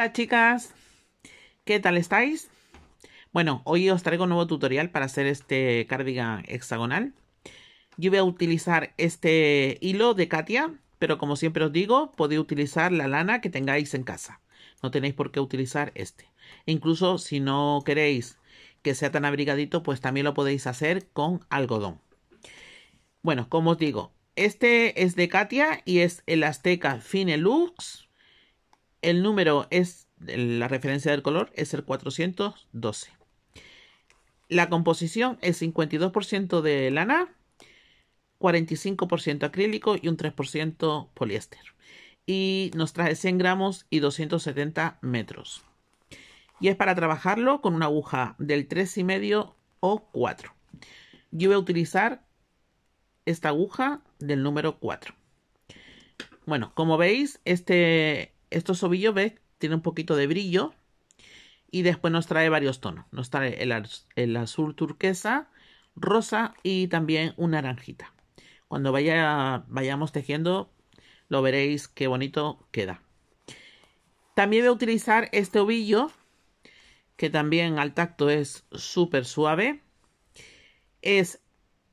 Hola chicas, ¿qué tal estáis? Bueno, hoy os traigo un nuevo tutorial para hacer este cardigan hexagonal. Yo voy a utilizar este hilo de Katia, pero como siempre os digo, podéis utilizar la lana que tengáis en casa. No tenéis por qué utilizar este. incluso si no queréis que sea tan abrigadito, pues también lo podéis hacer con algodón. Bueno, como os digo, este es de Katia y es el Azteca Fine Lux el número es, la referencia del color es el 412. La composición es 52% de lana, 45% acrílico y un 3% poliéster. Y nos trae 100 gramos y 270 metros. Y es para trabajarlo con una aguja del 3,5 o 4. Yo voy a utilizar esta aguja del número 4. Bueno, como veis, este estos ovillos, ¿ves? Tiene un poquito de brillo. Y después nos trae varios tonos. Nos trae el, azul turquesa, rosa y también un naranjita. Cuando vayamos tejiendo, lo veréis qué bonito queda. También voy a utilizar este ovillo, que también al tacto es súper suave. Es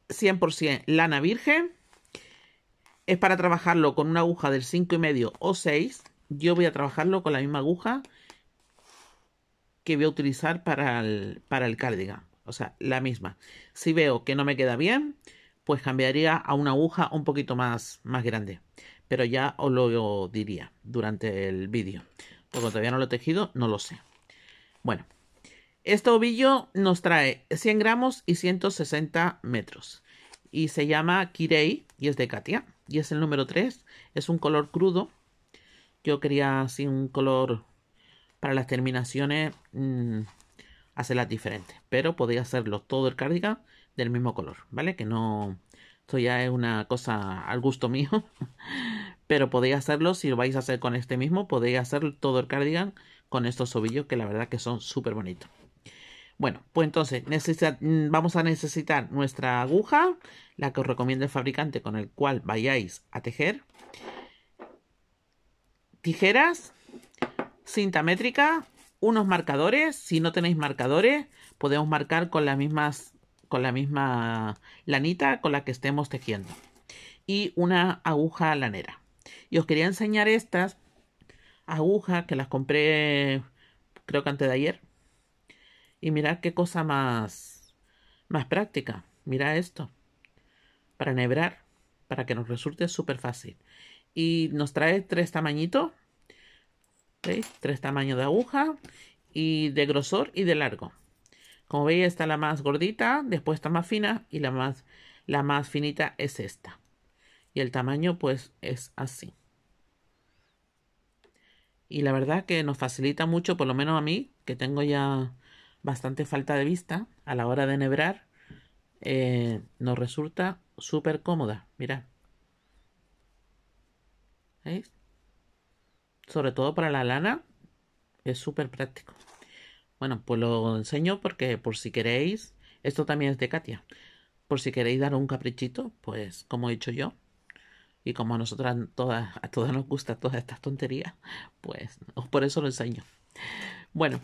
100% lana virgen. Es para trabajarlo con una aguja del 5,5 o 6 yo voy a trabajarlo con la misma aguja que voy a utilizar para el, para O sea, la misma. Si veo que no me queda bien, pues cambiaría a una aguja un poquito más, más grande. Pero ya os lo diría durante el vídeo. Porque todavía no lo he tejido, no lo sé. Bueno, este ovillo nos trae 100 gramos y 160 metros. Y se llama Kirei y es de Katia. Y es el número 3. Es un color crudo yo quería así un color para las terminaciones, mm, hacerlas diferentes. Pero podéis hacerlo todo el cardigan del mismo color, ¿vale? Que no... Esto ya es una cosa al gusto mío. pero podéis hacerlo, si lo vais a hacer con este mismo, podéis hacer todo el cardigan con estos ovillos que la verdad que son súper bonitos. Bueno, pues entonces mm, vamos a necesitar nuestra aguja, la que os recomienda el fabricante con el cual vayáis a tejer tijeras, cinta métrica, unos marcadores. Si no tenéis marcadores, podemos marcar con las mismas con la misma lanita con la que estemos tejiendo y una aguja lanera. Y os quería enseñar estas agujas que las compré creo que antes de ayer. Y mirad qué cosa más más práctica. Mira esto. Para enhebrar para que nos resulte súper fácil y nos trae tres tamañitos, veis, tres tamaños de aguja y de grosor y de largo. Como veis está la más gordita, después está más fina y la más, la más finita es esta. Y el tamaño pues es así. Y la verdad que nos facilita mucho, por lo menos a mí, que tengo ya bastante falta de vista a la hora de enhebrar, eh, nos resulta súper cómoda. Mirad. ¿eh? Sobre todo para la lana. Es súper práctico. Bueno, pues lo enseño porque por si queréis, esto también es de Katia. Por si queréis dar un caprichito, pues como he dicho yo, y como a nosotras todas, a todas nos gusta todas estas tonterías, pues por eso lo enseño. Bueno,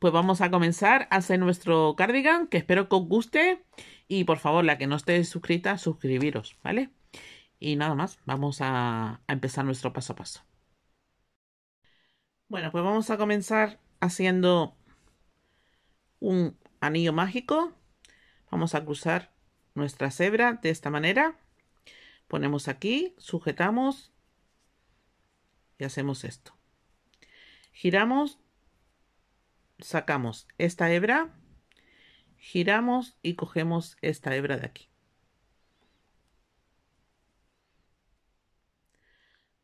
pues vamos a comenzar a hacer nuestro cardigan, que espero que os guste. Y por favor, la que no esté suscrita, suscribiros, ¿vale? Y nada más, vamos a, empezar nuestro paso a paso. Bueno, pues vamos a comenzar haciendo un anillo mágico. Vamos a cruzar nuestra cebra de esta manera. Ponemos aquí, sujetamos y hacemos esto. Giramos, sacamos esta hebra, giramos y cogemos esta hebra de aquí.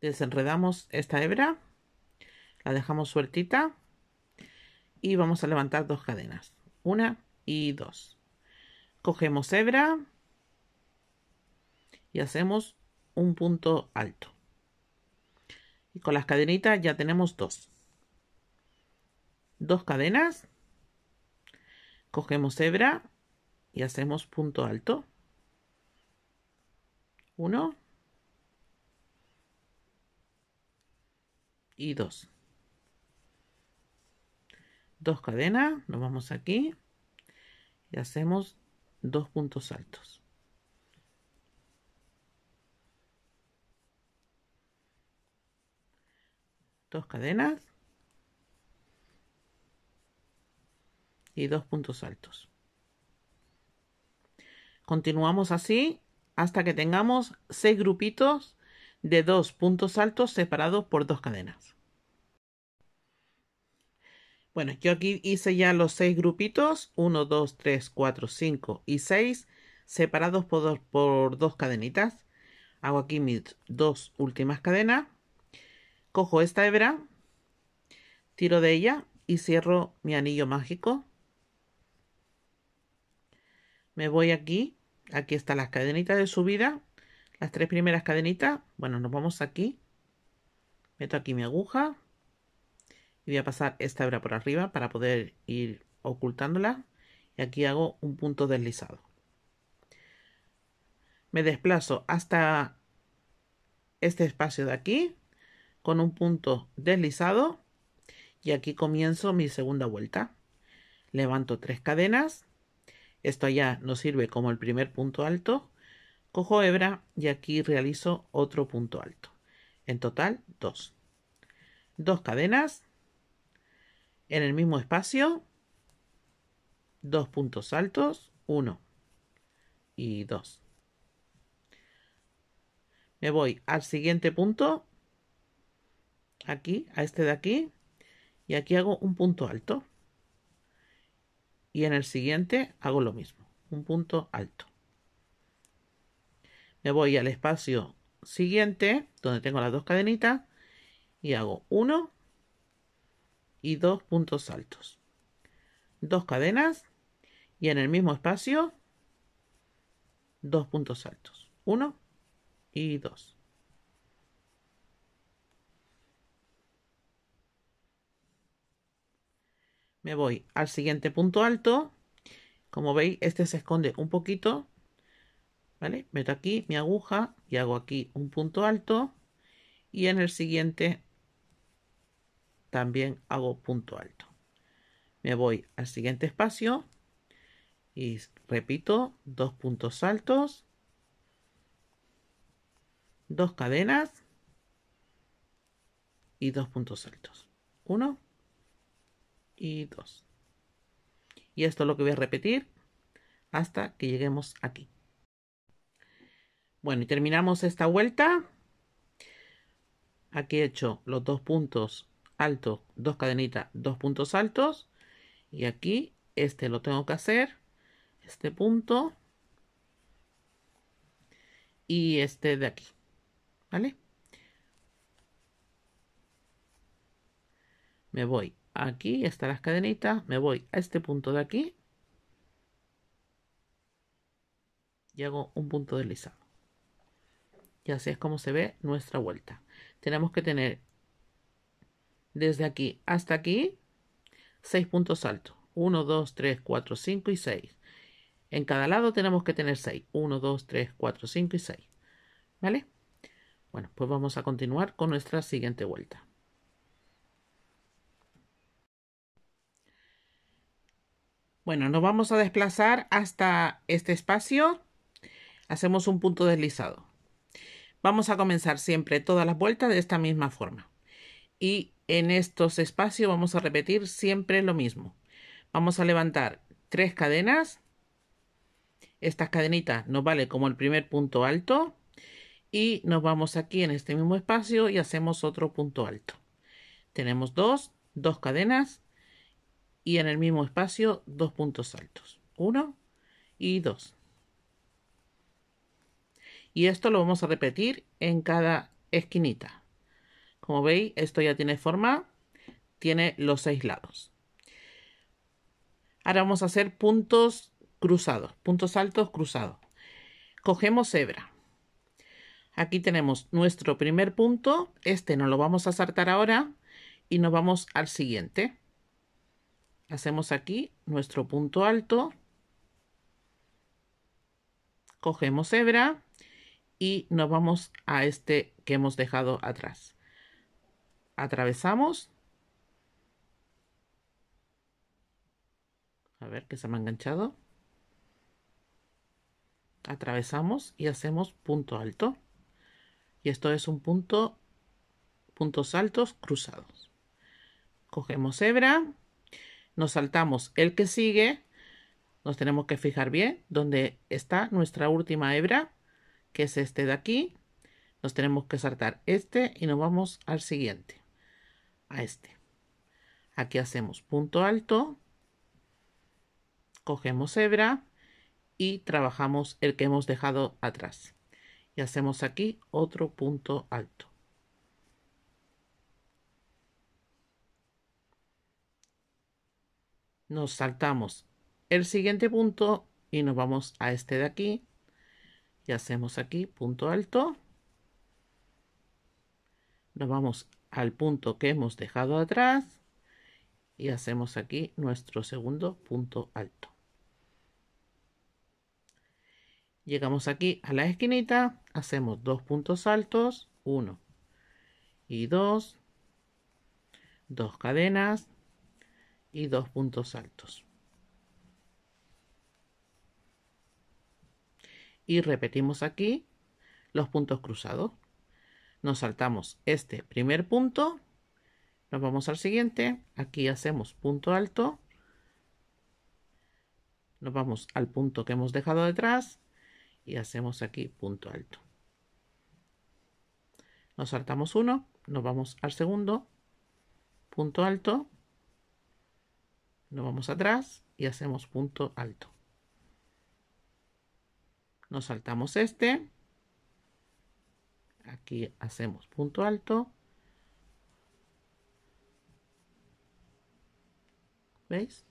desenredamos esta hebra, la dejamos sueltita y vamos a levantar dos cadenas, una y dos. Cogemos hebra y hacemos un punto alto. Y con las cadenitas ya tenemos dos. Dos cadenas, cogemos hebra y hacemos punto alto. Uno y 2. Dos cadenas, nos vamos aquí y hacemos dos puntos altos. Dos cadenas y dos puntos altos. Continuamos así hasta que tengamos seis grupitos de dos puntos altos separados por dos cadenas. Bueno, yo aquí hice ya los seis grupitos, 1, 2, 3, 4, 5 y 6, separados por dos, por dos cadenitas. Hago aquí mis dos últimas cadenas, cojo esta hebra, tiro de ella y cierro mi anillo mágico. Me voy aquí, aquí están las cadenitas de subida, las tres primeras cadenitas, bueno, nos vamos aquí, meto aquí mi aguja y voy a pasar esta hebra por arriba para poder ir ocultándola y aquí hago un punto deslizado. Me desplazo hasta este espacio de aquí con un punto deslizado y aquí comienzo mi segunda vuelta. Levanto tres cadenas. Esto ya nos sirve como el primer punto alto Cojo hebra y aquí realizo otro punto alto. En total, dos. Dos cadenas. En el mismo espacio, dos puntos altos, uno y dos. Me voy al siguiente punto, aquí, a este de aquí, y aquí hago un punto alto. Y en el siguiente hago lo mismo, un punto alto me voy al espacio siguiente, donde tengo las dos cadenitas, y hago uno y dos puntos altos. Dos cadenas y en el mismo espacio dos puntos altos. Uno y dos. Me voy al siguiente punto alto. Como veis, este se esconde un poquito ¿Vale? Meto aquí mi aguja y hago aquí un punto alto y en el siguiente también hago punto alto. Me voy al siguiente espacio y repito, dos puntos altos, dos cadenas y dos puntos altos. Uno y dos. Y esto es lo que voy a repetir hasta que lleguemos aquí. Bueno, y terminamos esta vuelta. Aquí he hecho los dos puntos altos, dos cadenitas, dos puntos altos. Y aquí este lo tengo que hacer, este punto y este de aquí, ¿vale? Me voy aquí, están las cadenitas, me voy a este punto de aquí y hago un punto deslizado. Y así es como se ve nuestra vuelta. Tenemos que tener desde aquí hasta aquí 6 puntos altos. 1, 2, 3, 4, 5 y 6. En cada lado tenemos que tener 6. 1, 2, 3, 4, 5 y 6. ¿Vale? Bueno, pues vamos a continuar con nuestra siguiente vuelta. Bueno, nos vamos a desplazar hasta este espacio. Hacemos un punto deslizado. Vamos a comenzar siempre todas las vueltas de esta misma forma. Y en estos espacios vamos a repetir siempre lo mismo. Vamos a levantar tres cadenas. Estas cadenitas nos vale como el primer punto alto. Y nos vamos aquí en este mismo espacio y hacemos otro punto alto. Tenemos dos, dos cadenas y en el mismo espacio dos puntos altos. Uno y dos. Y esto lo vamos a repetir en cada esquinita. Como veis, esto ya tiene forma, tiene los seis lados. Ahora vamos a hacer puntos cruzados, puntos altos cruzados. Cogemos hebra. Aquí tenemos nuestro primer punto, este no lo vamos a saltar ahora y nos vamos al siguiente. Hacemos aquí nuestro punto alto, cogemos hebra y nos vamos a este que hemos dejado atrás. Atravesamos. A ver que se me ha enganchado. Atravesamos y hacemos punto alto. Y esto es un punto, puntos altos cruzados. Cogemos hebra, nos saltamos el que sigue, nos tenemos que fijar bien dónde está nuestra última hebra que es este de aquí. Nos tenemos que saltar este y nos vamos al siguiente, a este. Aquí hacemos punto alto, cogemos hebra y trabajamos el que hemos dejado atrás. Y hacemos aquí otro punto alto. Nos saltamos el siguiente punto y nos vamos a este de aquí y hacemos aquí punto alto. Nos vamos al punto que hemos dejado atrás y hacemos aquí nuestro segundo punto alto. Llegamos aquí a la esquinita, hacemos dos puntos altos, uno y dos, dos cadenas y dos puntos altos. y repetimos aquí los puntos cruzados. Nos saltamos este primer punto, nos vamos al siguiente, aquí hacemos punto alto, nos vamos al punto que hemos dejado detrás y hacemos aquí punto alto. Nos saltamos uno, nos vamos al segundo, punto alto, nos vamos atrás y hacemos punto alto. Nos saltamos este. Aquí hacemos punto alto. ¿Veis?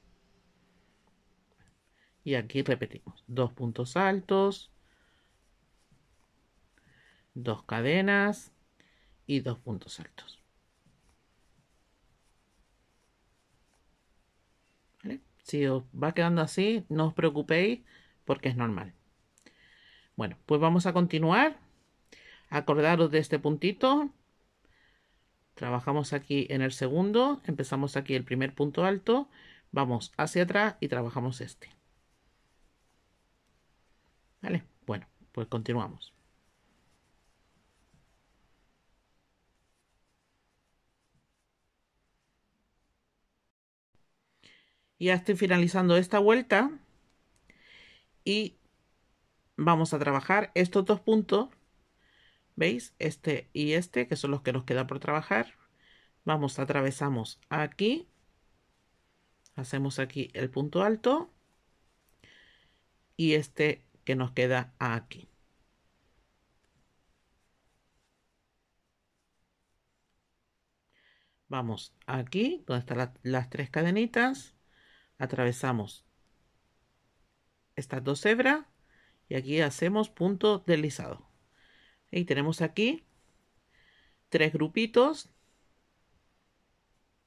Y aquí repetimos. Dos puntos altos. Dos cadenas. Y dos puntos altos. Si os va quedando así, no os preocupéis porque es normal. Bueno, pues vamos a continuar. Acordaros de este puntito. Trabajamos aquí en el segundo, empezamos aquí el primer punto alto, vamos hacia atrás y trabajamos este. ¿Vale? Bueno, pues continuamos. ya estoy finalizando esta vuelta y vamos a trabajar estos dos puntos, ¿veis? Este y este, que son los que nos queda por trabajar. Vamos, atravesamos aquí, hacemos aquí el punto alto y este que nos queda aquí. Vamos aquí, donde están las tres cadenitas, atravesamos estas dos hebras y aquí hacemos punto deslizado y tenemos aquí tres grupitos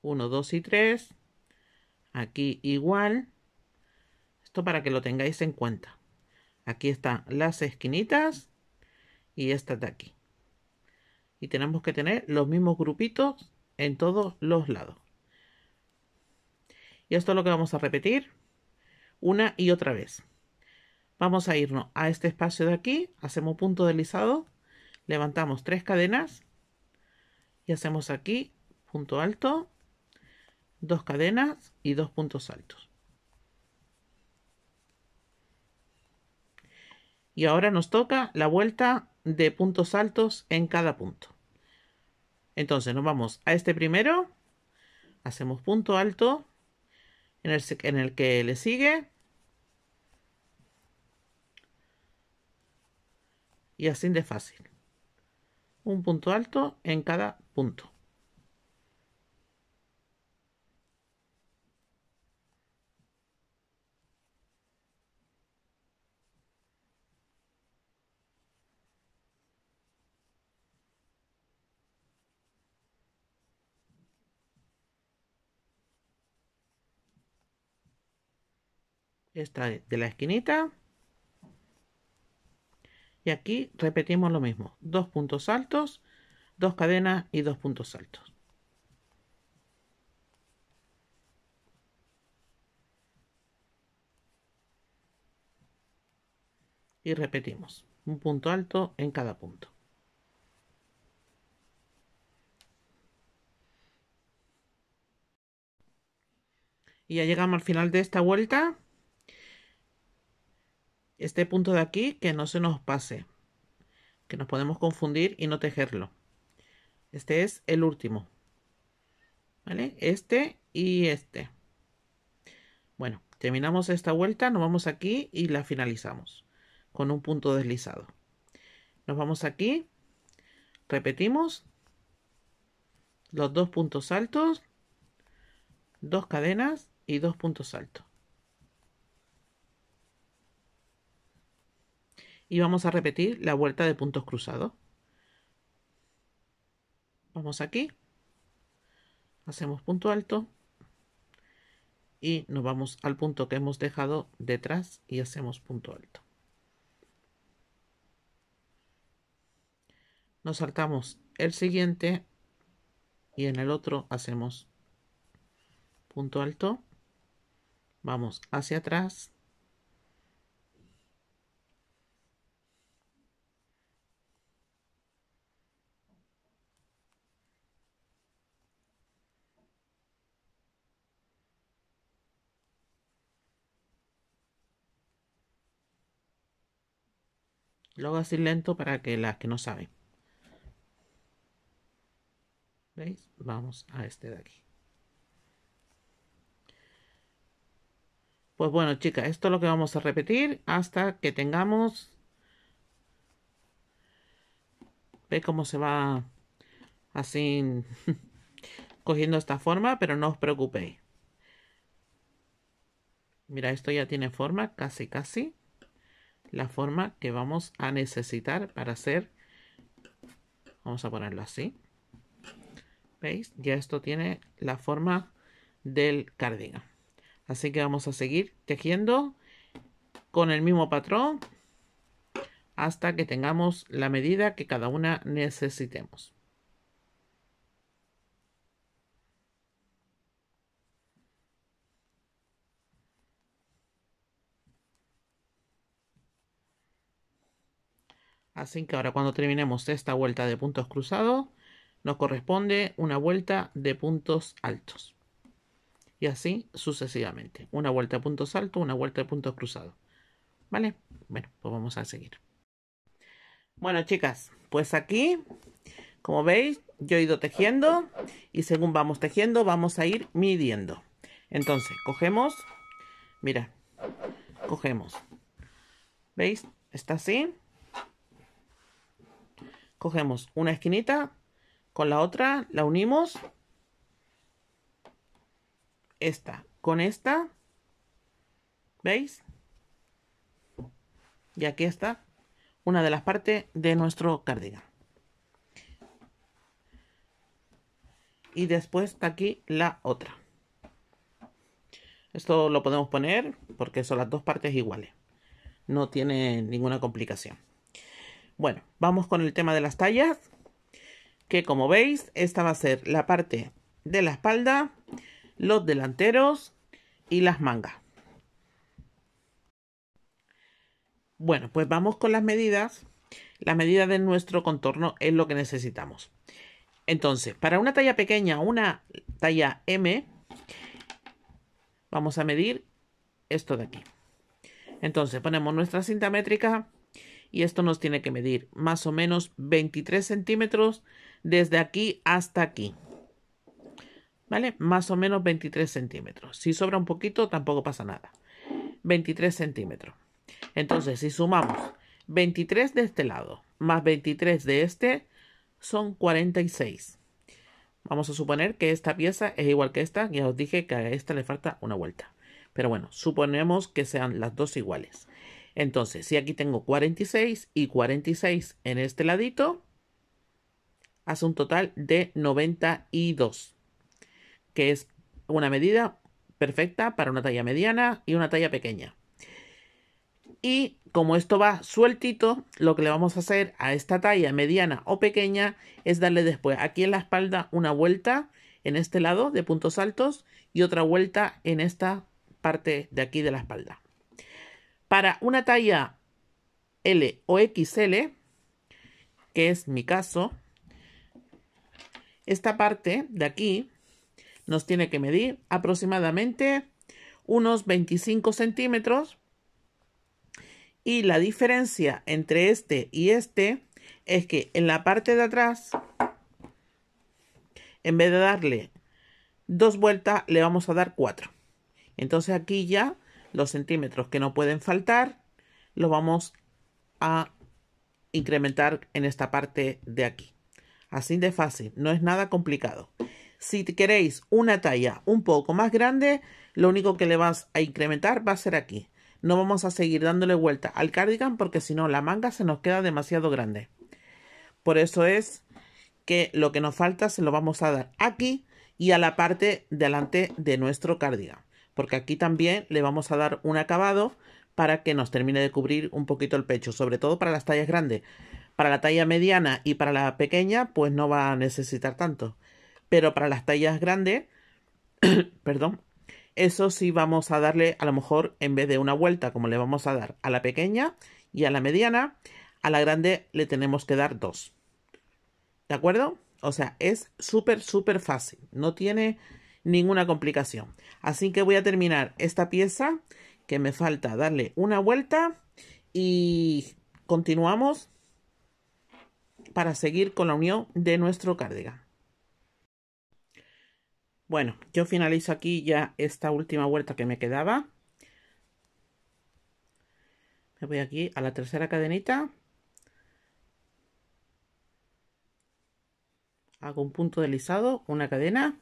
1 2 y 3 aquí igual esto para que lo tengáis en cuenta aquí están las esquinitas y esta de aquí y tenemos que tener los mismos grupitos en todos los lados y esto es lo que vamos a repetir una y otra vez Vamos a irnos a este espacio de aquí, hacemos punto deslizado, levantamos tres cadenas y hacemos aquí punto alto, dos cadenas y dos puntos altos. Y ahora nos toca la vuelta de puntos altos en cada punto. Entonces nos vamos a este primero, hacemos punto alto en el, en el que le sigue, y así de fácil. Un punto alto en cada punto. Esta de la esquinita y aquí repetimos lo mismo, dos puntos altos, dos cadenas y dos puntos altos. Y repetimos, un punto alto en cada punto. Y ya llegamos al final de esta vuelta este punto de aquí que no se nos pase, que nos podemos confundir y no tejerlo. Este es el último. ¿Vale? Este y este. Bueno, terminamos esta vuelta, nos vamos aquí y la finalizamos con un punto deslizado. Nos vamos aquí, repetimos los dos puntos altos, dos cadenas y dos puntos altos. y vamos a repetir la vuelta de puntos cruzados. Vamos aquí, hacemos punto alto y nos vamos al punto que hemos dejado detrás y hacemos punto alto. Nos saltamos el siguiente y en el otro hacemos punto alto, vamos hacia atrás Lo hago así lento para que las que no saben. ¿Veis? Vamos a este de aquí. Pues bueno, chicas, esto es lo que vamos a repetir hasta que tengamos... Ve cómo se va así cogiendo esta forma, pero no os preocupéis. Mira, esto ya tiene forma, casi, casi la forma que vamos a necesitar para hacer, vamos a ponerlo así, ¿veis? Ya esto tiene la forma del cardigan. Así que vamos a seguir tejiendo con el mismo patrón hasta que tengamos la medida que cada una necesitemos. Así que ahora cuando terminemos esta vuelta de puntos cruzados, nos corresponde una vuelta de puntos altos. Y así sucesivamente. Una vuelta de puntos altos, una vuelta de puntos cruzados. ¿Vale? Bueno, pues vamos a seguir. Bueno, chicas, pues aquí, como veis, yo he ido tejiendo y según vamos tejiendo, vamos a ir midiendo. Entonces, cogemos, mira, cogemos. ¿Veis? Está así cogemos una esquinita con la otra, la unimos. Esta con esta. ¿Veis? Y aquí está una de las partes de nuestro cardigan. Y después aquí la otra. Esto lo podemos poner porque son las dos partes iguales. No tiene ninguna complicación. Bueno, vamos con el tema de las tallas, que como veis, esta va a ser la parte de la espalda, los delanteros y las mangas. Bueno, pues vamos con las medidas. La medida de nuestro contorno es lo que necesitamos. Entonces, para una talla pequeña, una talla M, vamos a medir esto de aquí. Entonces, ponemos nuestra cinta métrica y esto nos tiene que medir más o menos 23 centímetros desde aquí hasta aquí. ¿Vale? Más o menos 23 centímetros. Si sobra un poquito, tampoco pasa nada. 23 centímetros. Entonces, si sumamos 23 de este lado más 23 de este, son 46. Vamos a suponer que esta pieza es igual que esta. Ya os dije que a esta le falta una vuelta. Pero bueno, suponemos que sean las dos iguales. Entonces, si aquí tengo 46 y 46 en este ladito, hace un total de 92, que es una medida perfecta para una talla mediana y una talla pequeña. Y como esto va sueltito, lo que le vamos a hacer a esta talla mediana o pequeña es darle después aquí en la espalda una vuelta en este lado de puntos altos y otra vuelta en esta parte de aquí de la espalda. Para una talla L o XL, que es mi caso, esta parte de aquí nos tiene que medir aproximadamente unos 25 centímetros y la diferencia entre este y este es que en la parte de atrás, en vez de darle dos vueltas, le vamos a dar cuatro. Entonces aquí ya los centímetros que no pueden faltar, los vamos a incrementar en esta parte de aquí. Así de fácil, no es nada complicado. Si queréis una talla un poco más grande, lo único que le vas a incrementar va a ser aquí. No vamos a seguir dándole vuelta al cardigan porque si no la manga se nos queda demasiado grande. Por eso es que lo que nos falta se lo vamos a dar aquí y a la parte delante de nuestro cardigan porque aquí también le vamos a dar un acabado para que nos termine de cubrir un poquito el pecho, sobre todo para las tallas grandes. Para la talla mediana y para la pequeña, pues no va a necesitar tanto. Pero para las tallas grandes, perdón, eso sí vamos a darle a lo mejor en vez de una vuelta como le vamos a dar a la pequeña y a la mediana, a la grande le tenemos que dar dos. ¿De acuerdo? O sea, es súper, súper fácil. No tiene ninguna complicación. Así que voy a terminar esta pieza que me falta darle una vuelta y continuamos para seguir con la unión de nuestro cárdigan Bueno, yo finalizo aquí ya esta última vuelta que me quedaba. Me voy aquí a la tercera cadenita. Hago un punto deslizado, una cadena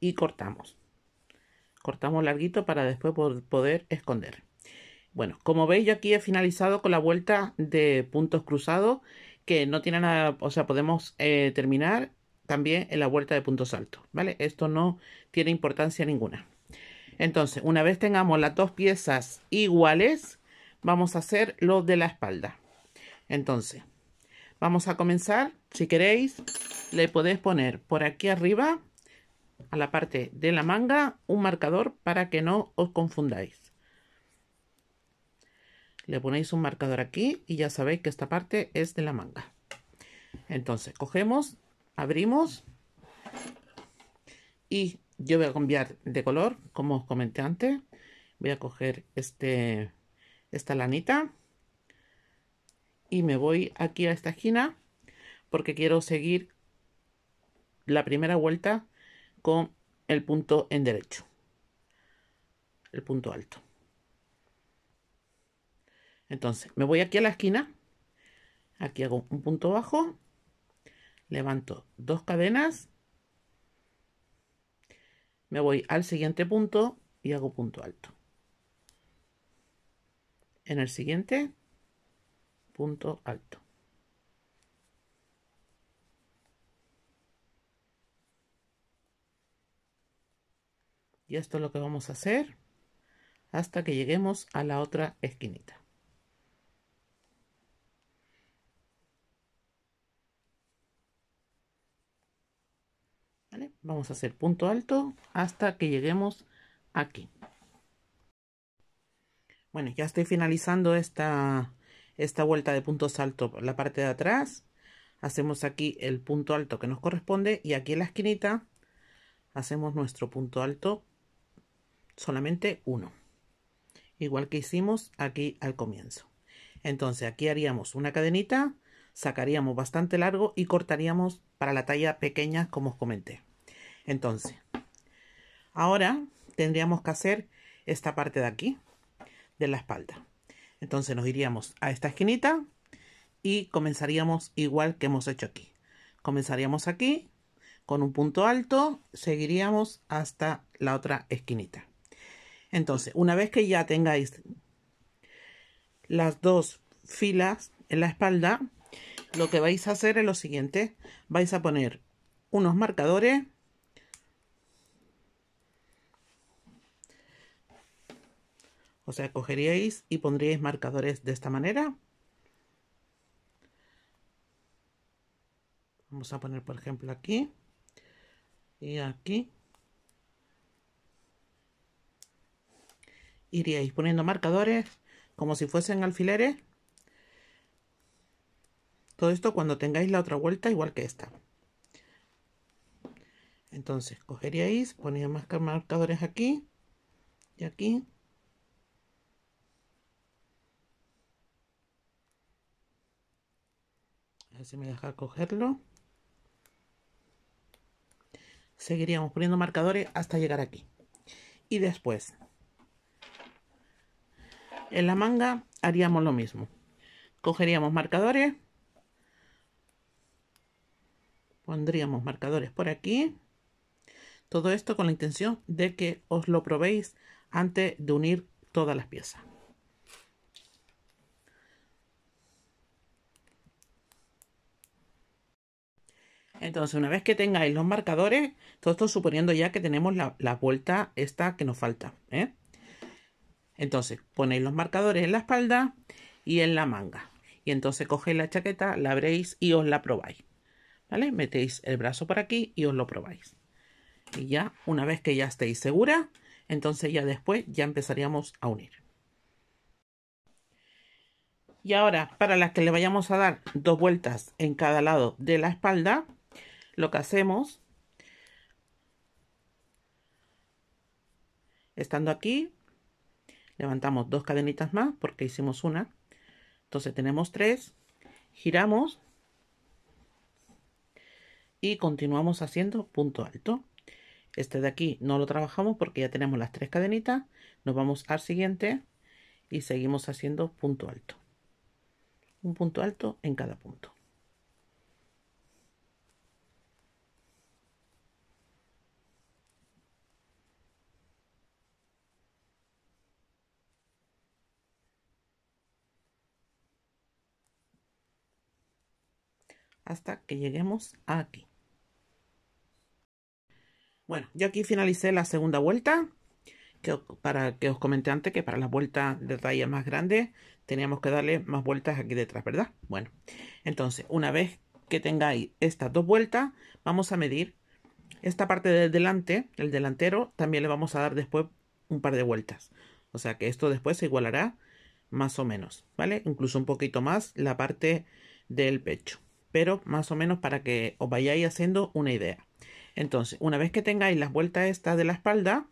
y cortamos. Cortamos larguito para después poder esconder. Bueno, como veis yo aquí he finalizado con la vuelta de puntos cruzados que no tiene nada, o sea, podemos eh, terminar también en la vuelta de puntos altos, ¿vale? Esto no tiene importancia ninguna. Entonces, una vez tengamos las dos piezas iguales, vamos a hacer lo de la espalda. Entonces, vamos a comenzar. Si queréis, le podéis poner por aquí arriba a la parte de la manga un marcador para que no os confundáis. Le ponéis un marcador aquí y ya sabéis que esta parte es de la manga. Entonces cogemos, abrimos y yo voy a cambiar de color, como os comenté antes. Voy a coger este, esta lanita y me voy aquí a esta esquina porque quiero seguir la primera vuelta con el punto en derecho, el punto alto. Entonces, me voy aquí a la esquina, aquí hago un punto bajo, levanto dos cadenas, me voy al siguiente punto y hago punto alto. En el siguiente, punto alto. Y esto es lo que vamos a hacer hasta que lleguemos a la otra esquinita. Vamos a hacer punto alto hasta que lleguemos aquí. Bueno, ya estoy finalizando esta, esta vuelta de puntos altos por la parte de atrás. Hacemos aquí el punto alto que nos corresponde y aquí en la esquinita hacemos nuestro punto alto solamente uno. Igual que hicimos aquí al comienzo. Entonces aquí haríamos una cadenita, sacaríamos bastante largo y cortaríamos para la talla pequeña como os comenté. Entonces, ahora tendríamos que hacer esta parte de aquí, de la espalda. Entonces nos iríamos a esta esquinita y comenzaríamos igual que hemos hecho aquí. Comenzaríamos aquí con un punto alto, seguiríamos hasta la otra esquinita. Entonces, una vez que ya tengáis las dos filas en la espalda, lo que vais a hacer es lo siguiente. Vais a poner unos marcadores. O sea, cogeríais y pondríais marcadores de esta manera. Vamos a poner, por ejemplo, aquí y aquí. iríais poniendo marcadores como si fuesen alfileres. Todo esto cuando tengáis la otra vuelta igual que esta. Entonces cogeríais, ponía más marcadores aquí y aquí. A ver si me deja cogerlo. Seguiríamos poniendo marcadores hasta llegar aquí. Y después en la manga haríamos lo mismo. Cogeríamos marcadores. Pondríamos marcadores por aquí. Todo esto con la intención de que os lo probéis antes de unir todas las piezas. Entonces, una vez que tengáis los marcadores, todo esto suponiendo ya que tenemos la, vuelta esta que nos falta, ¿eh? Entonces ponéis los marcadores en la espalda y en la manga. Y entonces cogéis la chaqueta, la abréis y os la probáis. ¿Vale? Metéis el brazo por aquí y os lo probáis. Y ya, una vez que ya estéis segura, entonces ya después ya empezaríamos a unir. Y ahora, para las que le vayamos a dar dos vueltas en cada lado de la espalda, lo que hacemos, estando aquí, levantamos dos cadenitas más porque hicimos una. Entonces tenemos tres, giramos y continuamos haciendo punto alto. Este de aquí no lo trabajamos porque ya tenemos las tres cadenitas. Nos vamos al siguiente y seguimos haciendo punto alto. Un punto alto en cada punto. hasta que lleguemos aquí. Bueno, yo aquí finalicé la segunda vuelta, que, para que os comenté antes que para la vuelta de talla más grande teníamos que darle más vueltas aquí detrás, ¿verdad? Bueno, entonces una vez que tengáis estas dos vueltas, vamos a medir esta parte del delante, el delantero, también le vamos a dar después un par de vueltas. O sea que esto después se igualará más o menos, ¿vale? Incluso un poquito más la parte del pecho pero más o menos para que os vayáis haciendo una idea. Entonces, una vez que tengáis las vueltas estas de la espalda,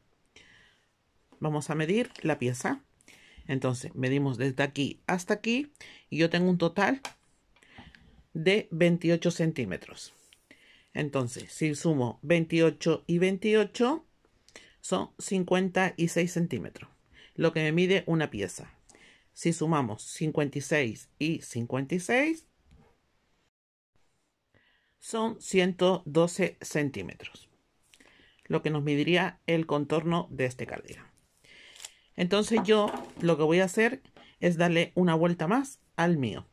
vamos a medir la pieza. Entonces, medimos desde aquí hasta aquí y yo tengo un total de 28 centímetros. Entonces, si sumo 28 y 28, son 56 centímetros, lo que me mide una pieza. Si sumamos 56 y 56, son 112 centímetros, lo que nos mediría el contorno de este cardigan. Entonces yo lo que voy a hacer es darle una vuelta más al mío,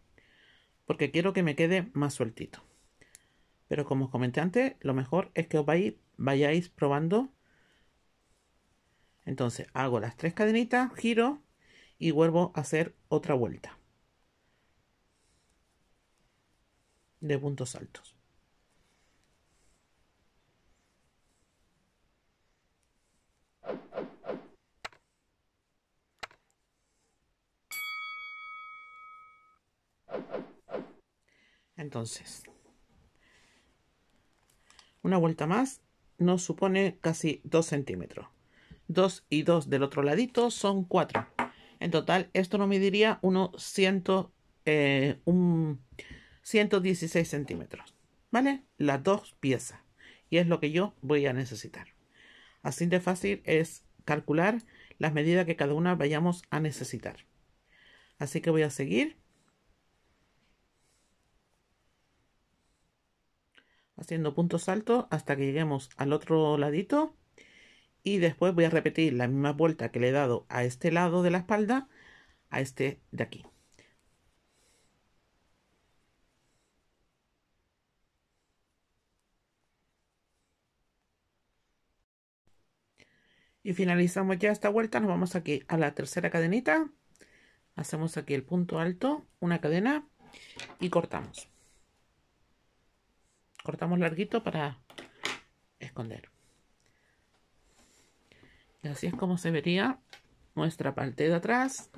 porque quiero que me quede más sueltito. Pero como os comenté antes, lo mejor es que os vayáis, vayáis probando. Entonces hago las tres cadenitas, giro y vuelvo a hacer otra vuelta de puntos altos. Entonces, una vuelta más nos supone casi 2 centímetros. 2 y 2 del otro ladito son 4. En total, esto nos mediría unos 116 eh, centímetros. ¿Vale? Las dos piezas. Y es lo que yo voy a necesitar. Así de fácil es calcular las medidas que cada una vayamos a necesitar. Así que voy a seguir haciendo puntos altos hasta que lleguemos al otro ladito y después voy a repetir la misma vuelta que le he dado a este lado de la espalda a este de aquí y finalizamos ya esta vuelta nos vamos aquí a la tercera cadenita hacemos aquí el punto alto una cadena y cortamos cortamos larguito para esconder. Y así es como se vería nuestra parte de atrás.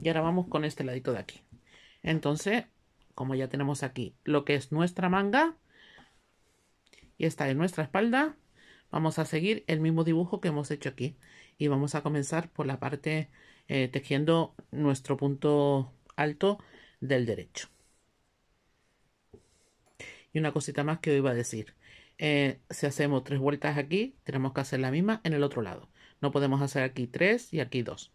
Y ahora vamos con este ladito de aquí. Entonces, como ya tenemos aquí lo que es nuestra manga y está en nuestra espalda, vamos a seguir el mismo dibujo que hemos hecho aquí. Y vamos a comenzar por la parte eh, tejiendo nuestro punto alto del derecho. Y una cosita más que iba a decir. Eh, si hacemos tres vueltas aquí, tenemos que hacer la misma en el otro lado. No podemos hacer aquí tres y aquí dos.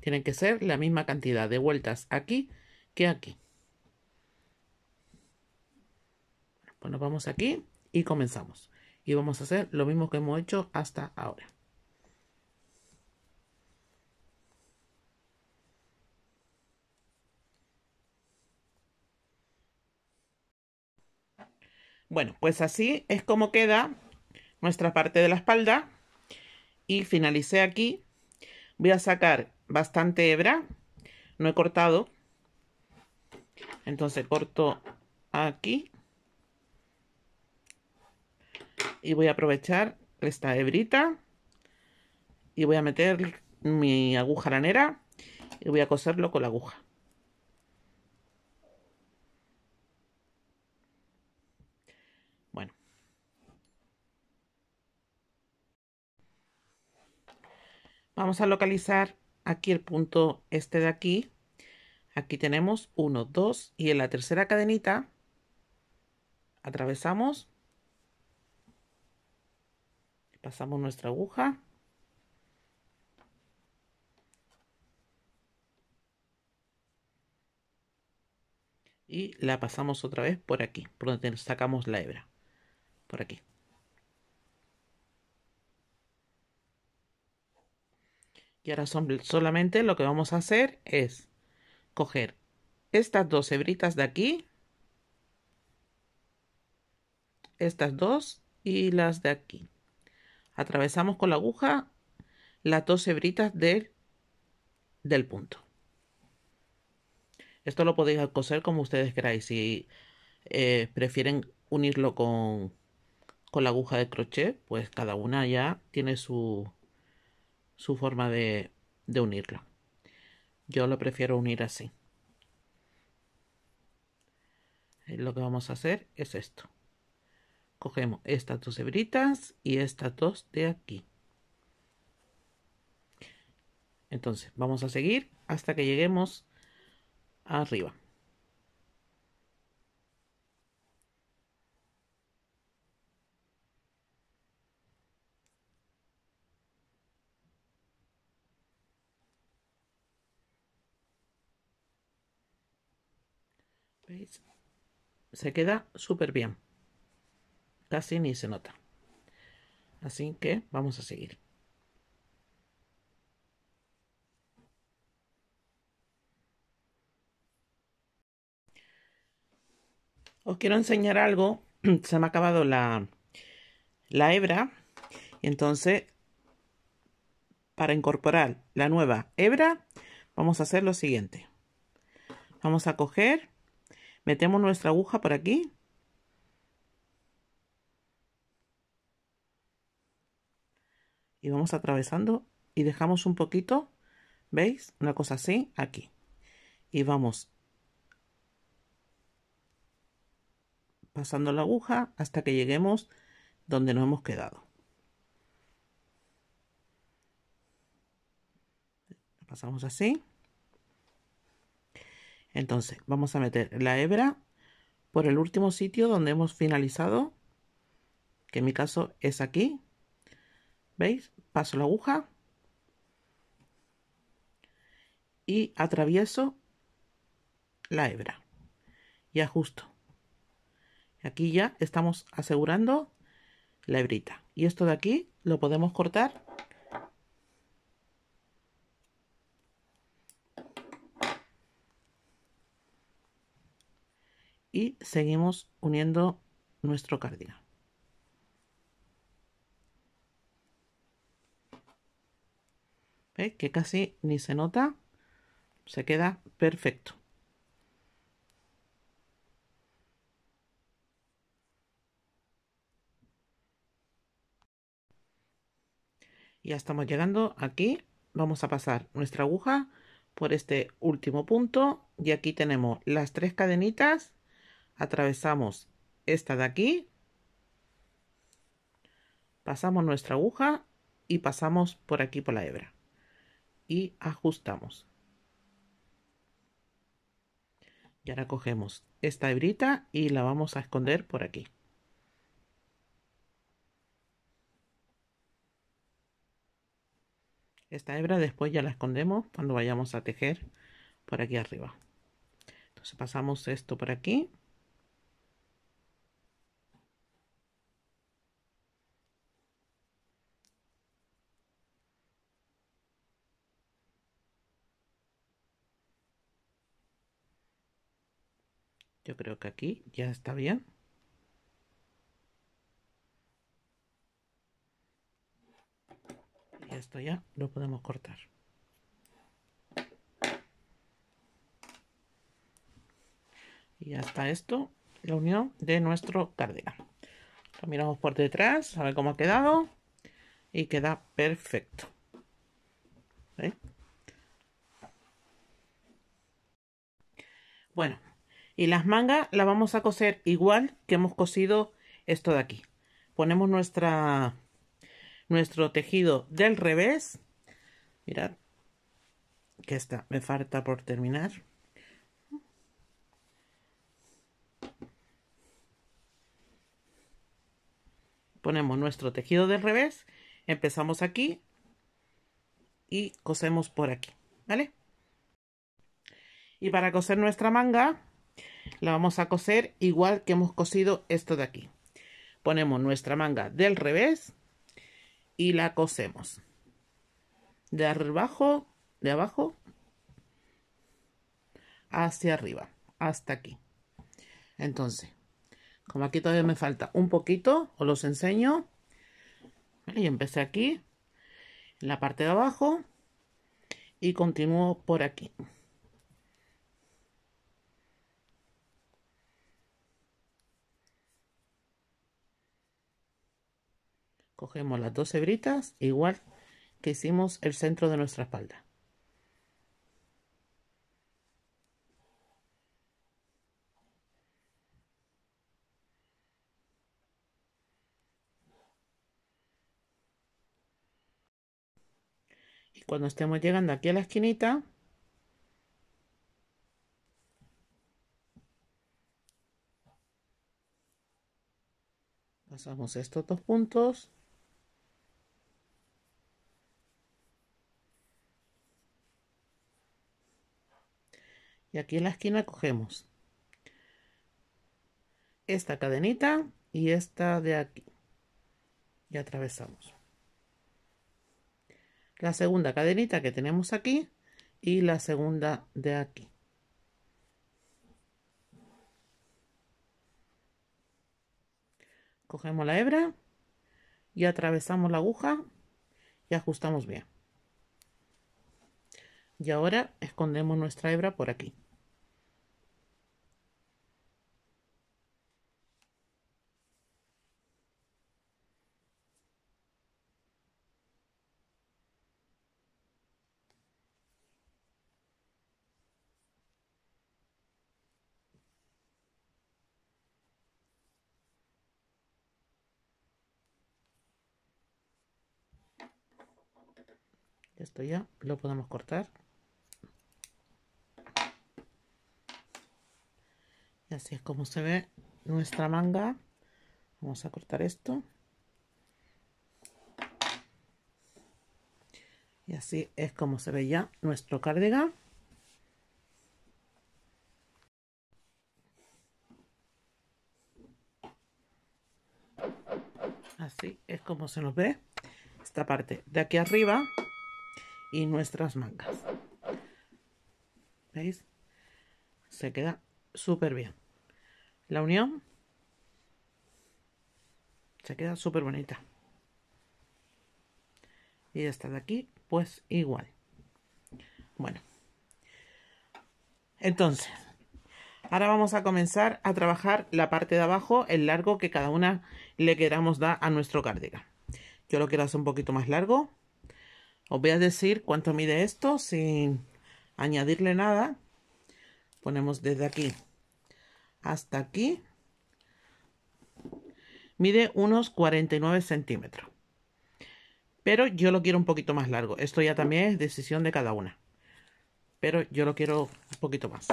Tienen que ser la misma cantidad de vueltas aquí que aquí. Bueno, vamos aquí y comenzamos. Y vamos a hacer lo mismo que hemos hecho hasta ahora. Bueno, pues así es como queda nuestra parte de la espalda. Y finalicé aquí. Voy a sacar bastante hebra. No he cortado. Entonces corto aquí. Y voy a aprovechar esta hebrita. Y voy a meter mi aguja lanera. Y voy a coserlo con la aguja. Vamos a localizar aquí el punto este de aquí. Aquí tenemos uno, dos y en la tercera cadenita atravesamos, pasamos nuestra aguja. Y la pasamos otra vez por aquí, por donde sacamos la hebra. Por aquí. Y ahora solamente lo que vamos a hacer es coger estas dos hebritas de aquí, estas dos y las de aquí. Atravesamos con la aguja las dos hebritas del, del punto. Esto lo podéis coser como ustedes queráis. Si eh, prefieren unirlo con la aguja de crochet, pues cada una ya tiene su, su forma de, de unirlo. Yo lo prefiero unir así. Eh, lo que vamos a hacer es esto. Cogemos estas dos hebritas y estas dos de aquí. Entonces, vamos a seguir hasta que lleguemos arriba. se queda súper bien. Casi ni se nota. Así que vamos a seguir. Os quiero enseñar algo. Se me ha acabado la, la hebra. Y entonces, para incorporar la nueva hebra, vamos a hacer lo siguiente. Vamos a coger Metemos nuestra aguja por aquí. Y vamos atravesando y dejamos un poquito, ¿veis? Una cosa así, aquí. Y vamos pasando la aguja hasta que lleguemos donde nos hemos quedado. pasamos así. Entonces, vamos a meter la hebra por el último sitio donde hemos finalizado, que en mi caso es aquí. ¿Veis? Paso la aguja y atravieso la hebra y ajusto. Aquí ya estamos asegurando la hebrita. Y esto de aquí lo podemos cortar seguimos uniendo nuestro cardigan. Que casi ni se nota. Se queda perfecto. Ya estamos llegando aquí. Vamos a pasar nuestra aguja por este último punto. Y aquí tenemos las tres cadenitas atravesamos esta de aquí, pasamos nuestra aguja y pasamos por aquí por la hebra y ajustamos. Y ahora cogemos esta hebrita y la vamos a esconder por aquí. Esta hebra después ya la escondemos cuando vayamos a tejer por aquí arriba. Entonces pasamos esto por aquí. Yo creo que aquí ya está bien. Y esto ya lo podemos cortar. Y ya está esto, la unión de nuestro cardigan. Lo miramos por detrás, a ver cómo ha quedado. Y queda perfecto. ¿Eh? Bueno, y las mangas la vamos a coser igual que hemos cosido esto de aquí. Ponemos nuestra, nuestro tejido del revés. Mirad, que está me falta por terminar. Ponemos nuestro tejido del revés, empezamos aquí y cosemos por aquí, ¿vale? Y para coser nuestra manga la vamos a coser igual que hemos cosido esto de aquí ponemos nuestra manga del revés y la cosemos de abajo de abajo hacia arriba hasta aquí entonces como aquí todavía me falta un poquito os los enseño y empecé aquí en la parte de abajo y continúo por aquí cogemos las dos hebritas igual que hicimos el centro de nuestra espalda y cuando estemos llegando aquí a la esquinita pasamos estos dos puntos y aquí en la esquina cogemos esta cadenita y esta de aquí y atravesamos la segunda cadenita que tenemos aquí y la segunda de aquí cogemos la hebra y atravesamos la aguja y ajustamos bien y ahora escondemos nuestra hebra por aquí ya lo podemos cortar. Y así es como se ve nuestra manga. Vamos a cortar esto. Y así es como se ve ya nuestro cardigan. Así es como se nos ve esta parte de aquí arriba y nuestras mangas. ¿Veis? Se queda súper bien. La unión se queda súper bonita. Y esta de aquí, pues igual. Bueno. Entonces, ahora vamos a comenzar a trabajar la parte de abajo, el largo que cada una le queramos dar a nuestro cardigan. Yo lo quiero hacer un poquito más largo os voy a decir cuánto mide esto sin añadirle nada. Ponemos desde aquí hasta aquí. Mide unos 49 centímetros. Pero yo lo quiero un poquito más largo. Esto ya también es decisión de cada una. Pero yo lo quiero un poquito más.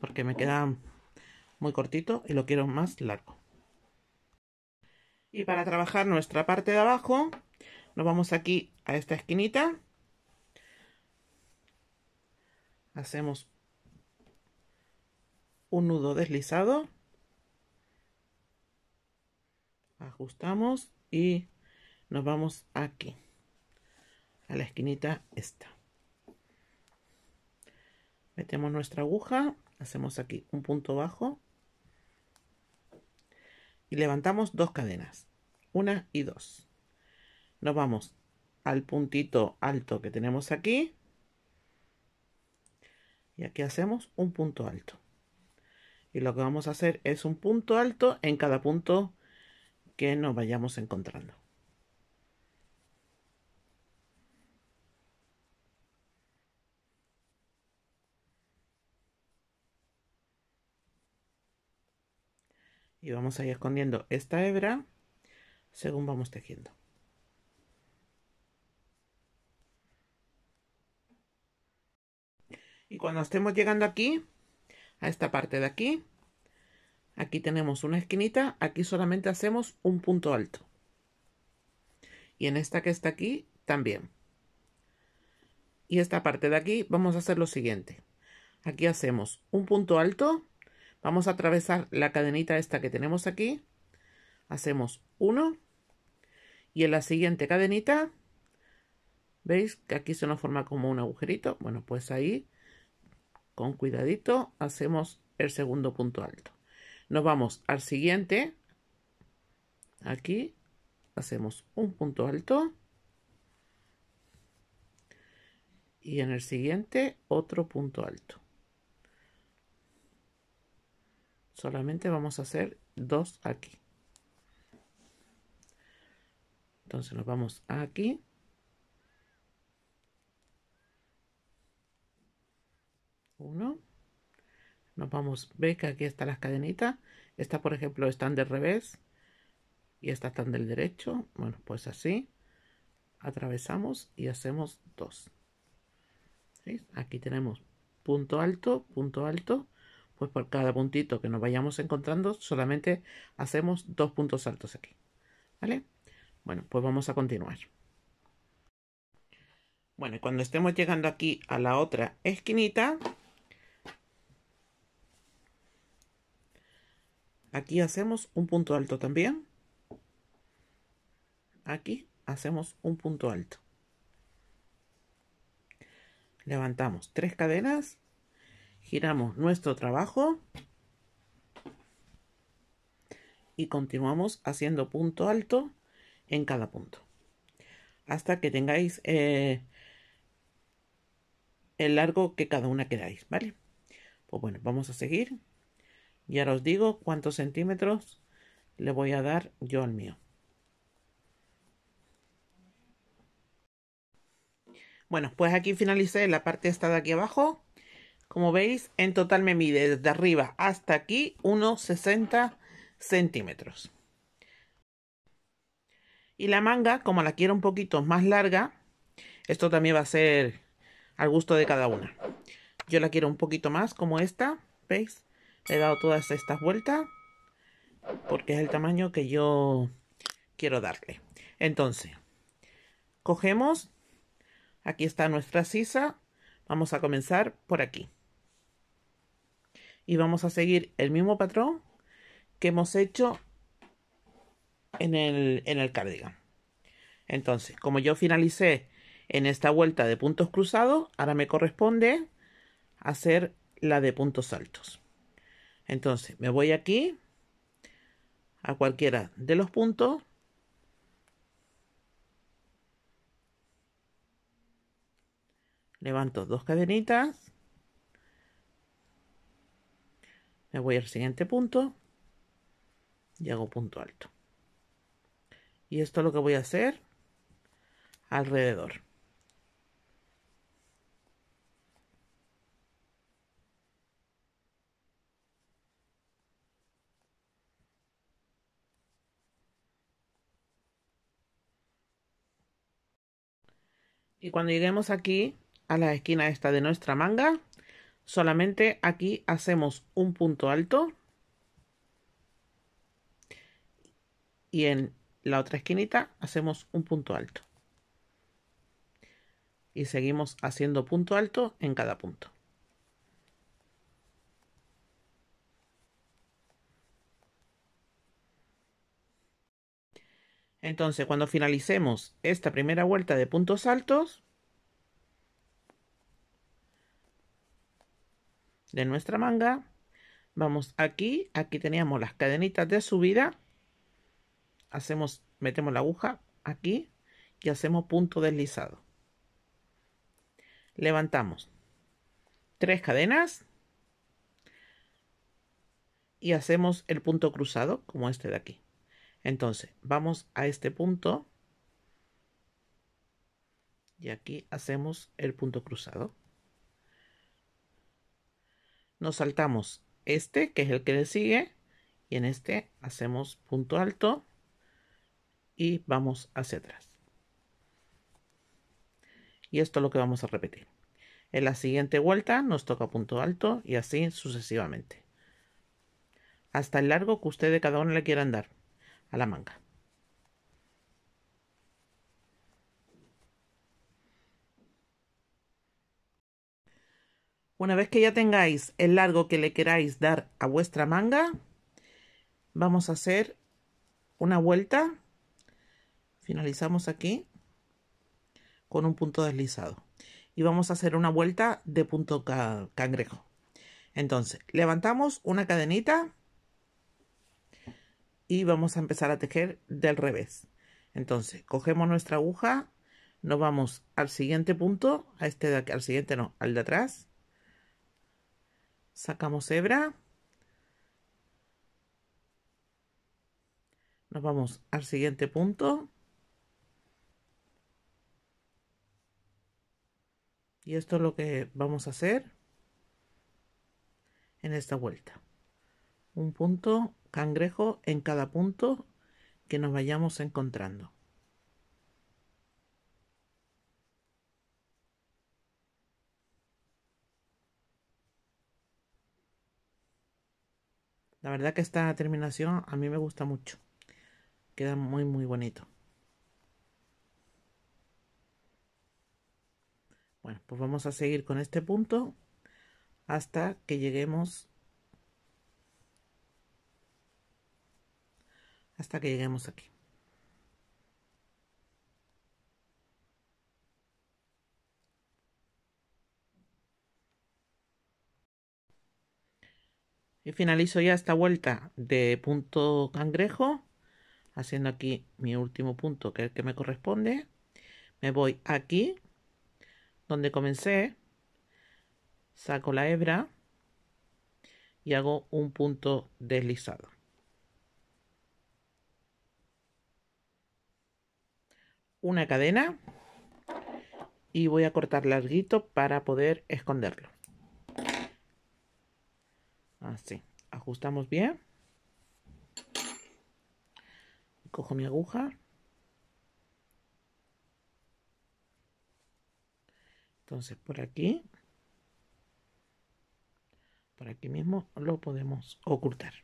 Porque me queda muy cortito y lo quiero más largo. Y para trabajar nuestra parte de abajo, nos vamos aquí a esta esquinita. Hacemos un nudo deslizado. Ajustamos y nos vamos aquí. A la esquinita esta. Metemos nuestra aguja. Hacemos aquí un punto bajo. Y levantamos dos cadenas. Una y dos nos vamos al puntito alto que tenemos aquí. Y aquí hacemos un punto alto. Y lo que vamos a hacer es un punto alto en cada punto que nos vayamos encontrando. Y vamos a ir escondiendo esta hebra según vamos tejiendo. Y cuando estemos llegando aquí, a esta parte de aquí, aquí tenemos una esquinita, aquí solamente hacemos un punto alto. Y en esta que está aquí, también. Y esta parte de aquí, vamos a hacer lo siguiente. Aquí hacemos un punto alto, vamos a atravesar la cadenita esta que tenemos aquí, hacemos uno, y en la siguiente cadenita, ¿veis que aquí se nos forma como un agujerito? Bueno, pues ahí con cuidadito hacemos el segundo punto alto. Nos vamos al siguiente. Aquí hacemos un punto alto. Y en el siguiente otro punto alto. Solamente vamos a hacer dos aquí. Entonces nos vamos aquí. uno Nos vamos, ve que aquí están las cadenitas. esta por ejemplo, están de revés y estas están del derecho. Bueno, pues así atravesamos y hacemos dos. Aquí tenemos punto alto, punto alto. Pues por cada puntito que nos vayamos encontrando, solamente hacemos dos puntos altos aquí. ¿Vale? Bueno, pues vamos a continuar. Bueno, cuando estemos llegando aquí a la otra esquinita, Aquí hacemos un punto alto también. Aquí hacemos un punto alto. Levantamos tres cadenas, giramos nuestro trabajo y continuamos haciendo punto alto en cada punto. Hasta que tengáis eh, el largo que cada una queráis, ¿vale? Pues bueno, vamos a seguir. Ya os digo cuántos centímetros le voy a dar yo al mío. Bueno, pues aquí finalicé la parte esta de aquí abajo. Como veis, en total me mide desde arriba hasta aquí unos 60 centímetros. Y la manga, como la quiero un poquito más larga, esto también va a ser al gusto de cada una. Yo la quiero un poquito más como esta, ¿veis? he dado todas estas vueltas porque es el tamaño que yo quiero darle. Entonces, cogemos, aquí está nuestra sisa, vamos a comenzar por aquí. Y vamos a seguir el mismo patrón que hemos hecho en el, en el cardigan. Entonces, como yo finalicé en esta vuelta de puntos cruzados, ahora me corresponde hacer la de puntos altos. Entonces, me voy aquí a cualquiera de los puntos. Levanto dos cadenitas. Me voy al siguiente punto y hago punto alto. Y esto es lo que voy a hacer alrededor. Y cuando lleguemos aquí a la esquina esta de nuestra manga, solamente aquí hacemos un punto alto. Y en la otra esquinita hacemos un punto alto. Y seguimos haciendo punto alto en cada punto. Entonces, cuando finalicemos esta primera vuelta de puntos altos de nuestra manga, vamos aquí, aquí teníamos las cadenitas de subida, hacemos, metemos la aguja aquí y hacemos punto deslizado. Levantamos tres cadenas y hacemos el punto cruzado como este de aquí. Entonces, vamos a este punto. Y aquí hacemos el punto cruzado. Nos saltamos este, que es el que le sigue. Y en este hacemos punto alto. Y vamos hacia atrás. Y esto es lo que vamos a repetir. En la siguiente vuelta nos toca punto alto y así sucesivamente. Hasta el largo que ustedes cada uno le quieran dar a la manga. Una vez que ya tengáis el largo que le queráis dar a vuestra manga, vamos a hacer una vuelta. Finalizamos aquí con un punto deslizado. Y vamos a hacer una vuelta de punto cangrejo. Entonces, levantamos una cadenita y vamos a empezar a tejer del revés. Entonces, cogemos nuestra aguja, nos vamos al siguiente punto, a este de aquí, al siguiente no, al de atrás. Sacamos hebra. Nos vamos al siguiente punto. Y esto es lo que vamos a hacer en esta vuelta. Un punto, Cangrejo en cada punto que nos vayamos encontrando. La verdad que esta terminación a mí me gusta mucho. Queda muy, muy bonito. Bueno, pues vamos a seguir con este punto hasta que lleguemos hasta que lleguemos aquí. Y finalizo ya esta vuelta de punto cangrejo, haciendo aquí mi último punto, que es el que me corresponde. Me voy aquí, donde comencé, saco la hebra y hago un punto deslizado. una cadena y voy a cortar larguito para poder esconderlo. Así, ajustamos bien. Cojo mi aguja. Entonces por aquí, por aquí mismo lo podemos ocultar.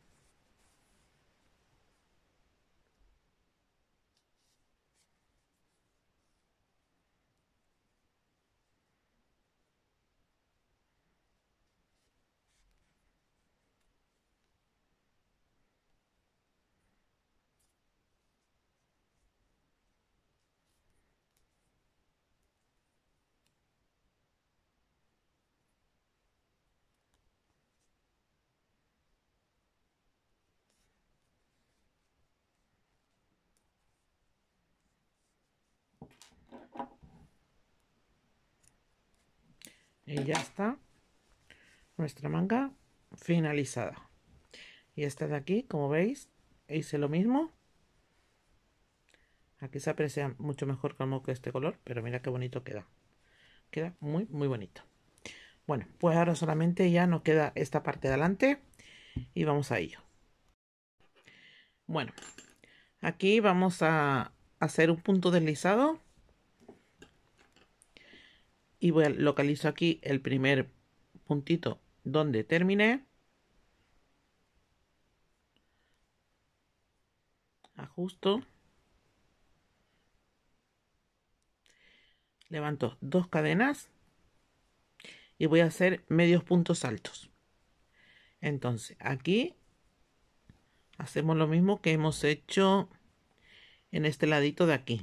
y ya está nuestra manga finalizada y esta de aquí como veis hice lo mismo aquí se aprecia mucho mejor como que este color pero mira qué bonito queda queda muy muy bonito bueno pues ahora solamente ya nos queda esta parte de adelante y vamos a ello bueno aquí vamos a hacer un punto deslizado y voy a, localizar aquí el primer puntito donde terminé. Ajusto. Levanto dos cadenas y voy a hacer medios puntos altos. Entonces, aquí hacemos lo mismo que hemos hecho en este ladito de aquí.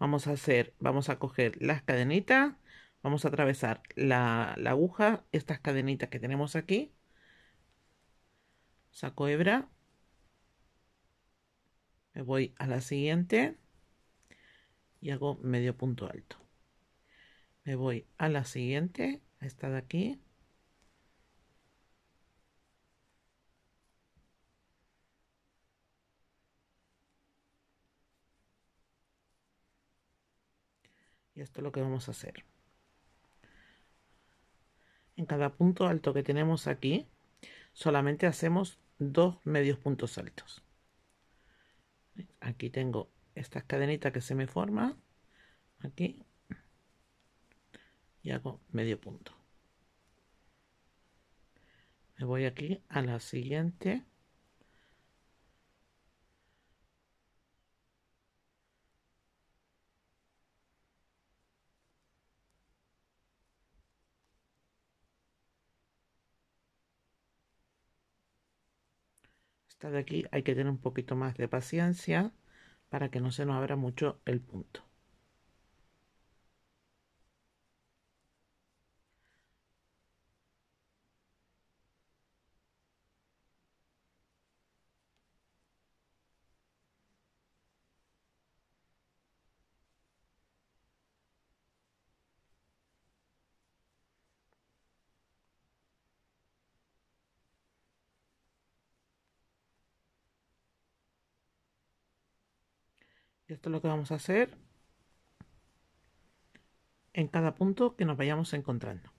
Vamos a hacer, vamos a coger las cadenitas Vamos a atravesar la, aguja, estas cadenitas que tenemos aquí. Saco hebra. Me voy a la siguiente. Y hago medio punto alto. Me voy a la siguiente, a esta de aquí. Y esto es lo que vamos a hacer en cada punto alto que tenemos aquí, solamente hacemos dos medios puntos altos. Aquí tengo estas cadenitas que se me forman, aquí, y hago medio punto. Me voy aquí a la siguiente de aquí hay que tener un poquito más de paciencia para que no se nos abra mucho el punto. Esto es lo que vamos a hacer en cada punto que nos vayamos encontrando.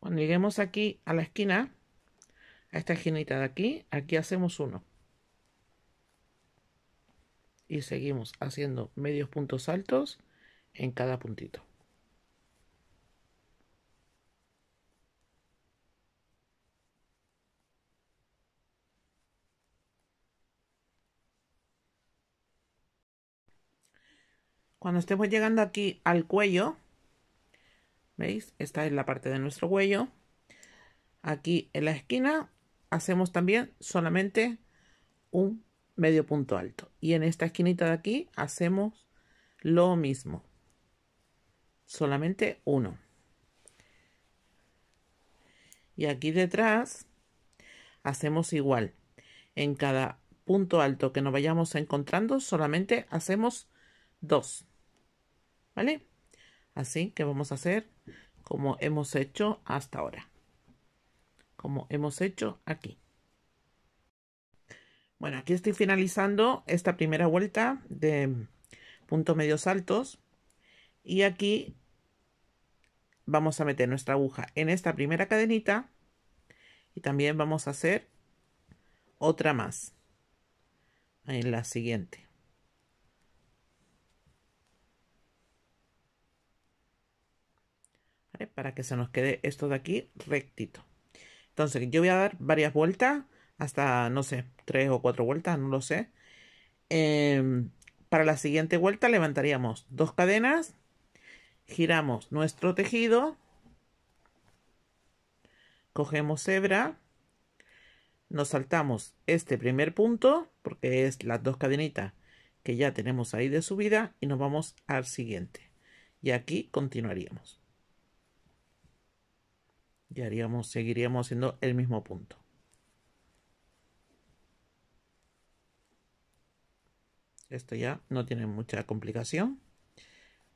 Cuando lleguemos aquí a la esquina, a esta esquinita de aquí, aquí hacemos uno. Y seguimos haciendo medios puntos altos en cada puntito. Cuando estemos llegando aquí al cuello, ¿veis? Esta es la parte de nuestro cuello. Aquí en la esquina hacemos también solamente un medio punto alto. Y en esta esquinita de aquí hacemos lo mismo. Solamente uno. Y aquí detrás hacemos igual. En cada punto alto que nos vayamos encontrando solamente hacemos dos. ¿Vale? Así que vamos a hacer como hemos hecho hasta ahora. Como hemos hecho aquí. Bueno, aquí estoy finalizando esta primera vuelta de puntos medios altos. Y aquí vamos a meter nuestra aguja en esta primera cadenita y también vamos a hacer otra más en la siguiente Para que se nos quede esto de aquí rectito. Entonces yo voy a dar varias vueltas, hasta, no sé, tres o cuatro vueltas, no lo sé. Em, para la siguiente vuelta levantaríamos dos cadenas, giramos nuestro tejido, cogemos hebra, nos saltamos este primer punto, porque es las dos cadenitas que ya tenemos ahí de subida, y nos vamos al siguiente. Y aquí continuaríamos y haríamos, seguiríamos haciendo el mismo punto. Esto ya no tiene mucha complicación.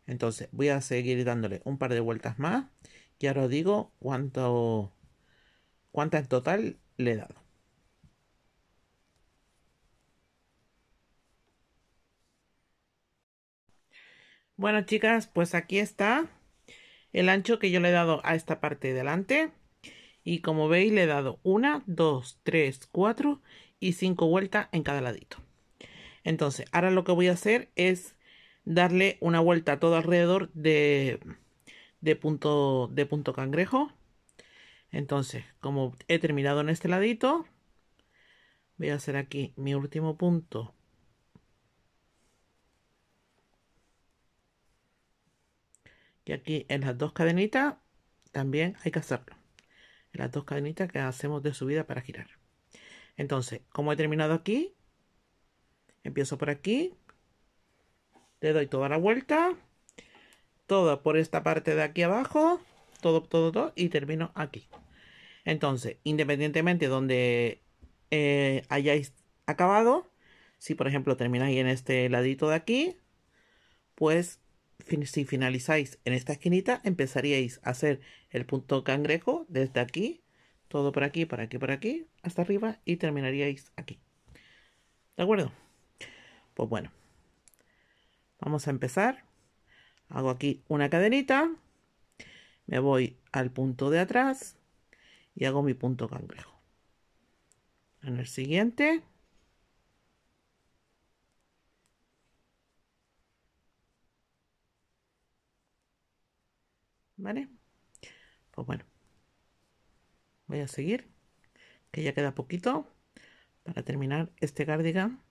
Entonces voy a seguir dándole un par de vueltas más. Y ahora digo cuánto, cuánta en total le he dado. Bueno chicas, pues aquí está el ancho que yo le he dado a esta parte de delante. Y como veis le he dado una, dos, tres, cuatro y cinco vueltas en cada ladito. Entonces, ahora lo que voy a hacer es darle una vuelta a todo alrededor de, de, punto, de punto cangrejo. Entonces, como he terminado en este ladito, voy a hacer aquí mi último punto Y aquí en las dos cadenitas también hay que hacerlo. En las dos cadenitas que hacemos de subida para girar. Entonces, como he terminado aquí, empiezo por aquí, le doy toda la vuelta, toda por esta parte de aquí abajo, todo, todo, todo, y termino aquí. Entonces, independientemente donde eh, hayáis acabado, si por ejemplo termináis en este ladito de aquí, pues si finalizáis en esta esquinita, empezaríais a hacer el punto cangrejo desde aquí, todo por aquí, por aquí, por aquí, hasta arriba y terminaríais aquí. ¿De acuerdo? Pues bueno, vamos a empezar. Hago aquí una cadenita, me voy al punto de atrás y hago mi punto cangrejo. En el siguiente ¿Vale? Pues bueno. Voy a seguir. Que ya queda poquito para terminar este cardigan.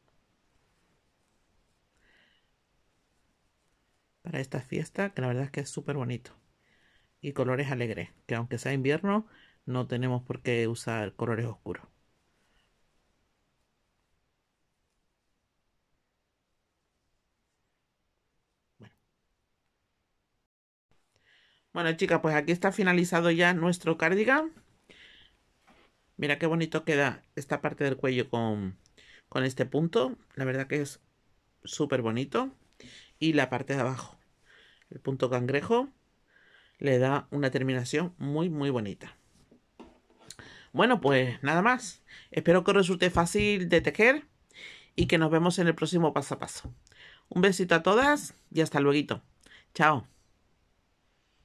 Para esta fiesta, que la verdad es que es súper bonito. Y colores alegres, que aunque sea invierno, no tenemos por qué usar colores oscuros. Bueno, chicas, pues aquí está finalizado ya nuestro cardigan. Mira qué bonito queda esta parte del cuello con, con este punto. La verdad que es súper bonito. Y la parte de abajo, el punto cangrejo, le da una terminación muy, muy bonita. Bueno, pues nada más. Espero que os resulte fácil de tejer y que nos vemos en el próximo paso a paso. Un besito a todas y hasta luego. Chao.